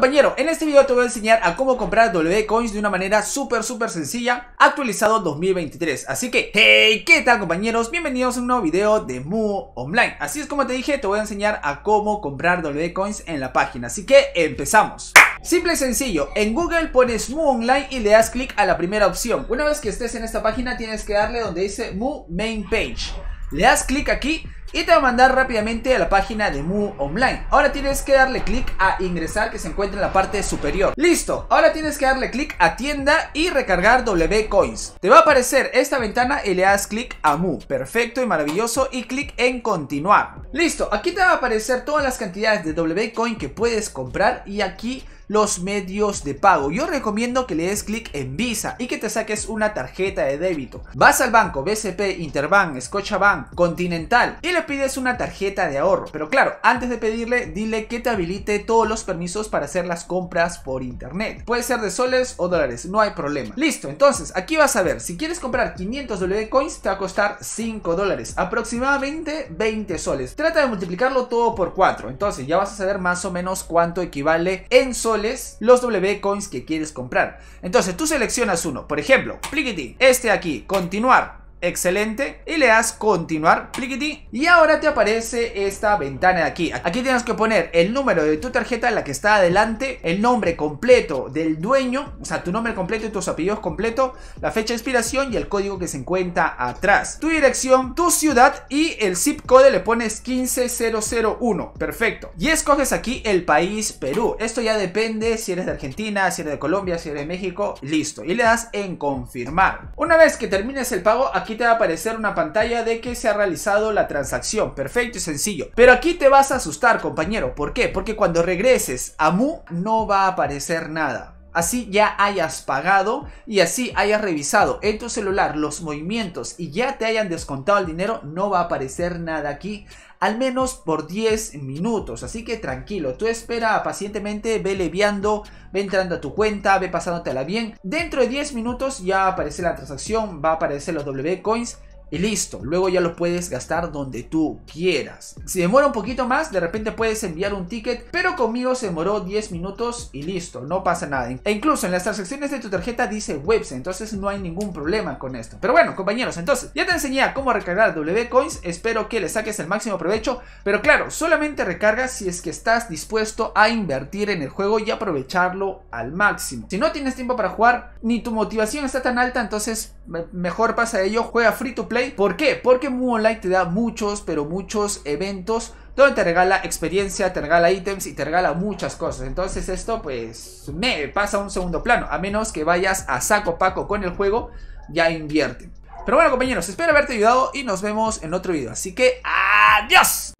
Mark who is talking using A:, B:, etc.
A: compañero, en este video te voy a enseñar a cómo comprar W Coins de una manera súper súper sencilla actualizado 2023 Así que, hey, ¿qué tal compañeros? Bienvenidos a un nuevo video de Mu Online Así es como te dije, te voy a enseñar a cómo comprar W Coins en la página Así que empezamos Simple y sencillo, en Google pones Mu Online y le das clic a la primera opción Una vez que estés en esta página tienes que darle donde dice Mu Main Page Le das clic aquí y te va a mandar rápidamente a la página de Mu Online. Ahora tienes que darle clic a ingresar que se encuentra en la parte superior. Listo, ahora tienes que darle clic a tienda y recargar W Coins. Te va a aparecer esta ventana y le das clic a Mu. Perfecto y maravilloso y clic en continuar. Listo, aquí te va a aparecer todas las cantidades de W Coin que puedes comprar y aquí los medios de pago. Yo recomiendo que le des clic en Visa y que te saques una tarjeta de débito. Vas al banco BCP, Interbank, Scotiabank, Continental pides una tarjeta de ahorro, pero claro, antes de pedirle, dile que te habilite todos los permisos para hacer las compras por internet. Puede ser de soles o dólares, no hay problema. Listo, entonces aquí vas a ver, si quieres comprar 500 W coins te va a costar 5 dólares, aproximadamente 20 soles. Trata de multiplicarlo todo por 4, entonces ya vas a saber más o menos cuánto equivale en soles los W coins que quieres comprar. Entonces tú seleccionas uno, por ejemplo, Pliquiti, este aquí, continuar Excelente. Y le das continuar. Pliquiti. Y ahora te aparece esta ventana de aquí. Aquí tienes que poner el número de tu tarjeta, la que está adelante, el nombre completo del dueño, o sea, tu nombre completo y tus apellidos completo, la fecha de expiración y el código que se encuentra atrás. Tu dirección, tu ciudad y el zip code le pones 15001. Perfecto. Y escoges aquí el país Perú. Esto ya depende si eres de Argentina, si eres de Colombia, si eres de México. Listo. Y le das en confirmar. Una vez que termines el pago, aquí aquí te va a aparecer una pantalla de que se ha realizado la transacción. Perfecto y sencillo. Pero aquí te vas a asustar, compañero. ¿Por qué? Porque cuando regreses a Mu no va a aparecer nada así ya hayas pagado y así hayas revisado en tu celular los movimientos y ya te hayan descontado el dinero, no va a aparecer nada aquí. Al menos por 10 minutos. Así que tranquilo. Tú espera pacientemente. Ve leviando. Ve entrando a tu cuenta. Ve pasándotela bien. Dentro de 10 minutos ya aparece la transacción. Va a aparecer los W coins y listo, luego ya lo puedes gastar donde tú quieras. Si demora un poquito más, de repente puedes enviar un ticket, pero conmigo se demoró 10 minutos y listo, no pasa nada. E incluso en las transacciones de tu tarjeta dice webs, entonces no hay ningún problema con esto. Pero bueno, compañeros, entonces ya te enseñé cómo recargar W-Coins espero que le saques el máximo provecho, pero claro, solamente recargas si es que estás dispuesto a invertir en el juego y aprovecharlo al máximo. Si no tienes tiempo para jugar, ni tu motivación está tan alta, entonces mejor pasa ello, juega free to play. ¿Por qué? Porque Moonlight te da muchos, pero muchos eventos donde te regala experiencia, te regala ítems y te regala muchas cosas. Entonces esto pues me pasa a un segundo plano, a menos que vayas a saco paco con el juego, ya invierte. Pero bueno compañeros, espero haberte ayudado y nos vemos en otro video. Así que adiós.